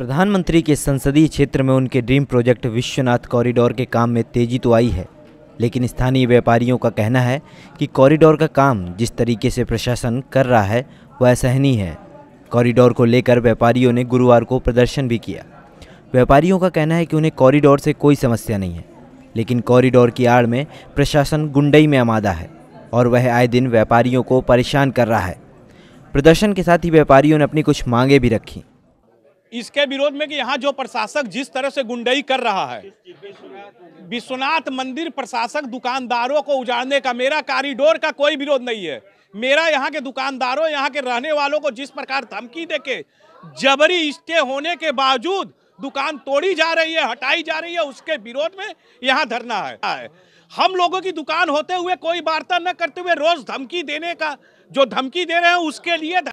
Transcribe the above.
प्रधानमंत्री के संसदीय क्षेत्र में उनके ड्रीम प्रोजेक्ट विश्वनाथ कॉरिडोर के काम में तेजी तो आई है लेकिन स्थानीय व्यापारियों का कहना है कि कॉरिडोर का काम जिस तरीके से प्रशासन कर रहा है वह असहनीय है कॉरिडोर को लेकर व्यापारियों ने गुरुवार को प्रदर्शन भी किया व्यापारियों का कहना है कि उन्हें कॉरिडोर से कोई समस्या नहीं है लेकिन कॉरिडोर की आड़ में प्रशासन गुंडई में आमादा है और वह आए दिन व्यापारियों को परेशान कर रहा है प्रदर्शन के साथ ही व्यापारियों ने अपनी कुछ मांगें भी रखीं इसके विरोध में कि यहाँ जो प्रशासक जिस तरह से गुंडई कर रहा है विश्वनाथ मंदिर प्रशासक दुकानदारों को उजाड़ने का मेरा कॉरिडोर का कोई विरोध नहीं है मेरा यहाँ के दुकानदारों यहाँ के रहने वालों को जिस प्रकार धमकी दे के जबरी स्टे होने के बावजूद दुकान तोड़ी जा रही है हटाई जा रही है उसके विरोध में यहाँ धरना है हम लोगों की दुकान होते हुए कोई वार्ता न करते हुए रोज धमकी देने का जो धमकी दे रहे हैं उसके लिए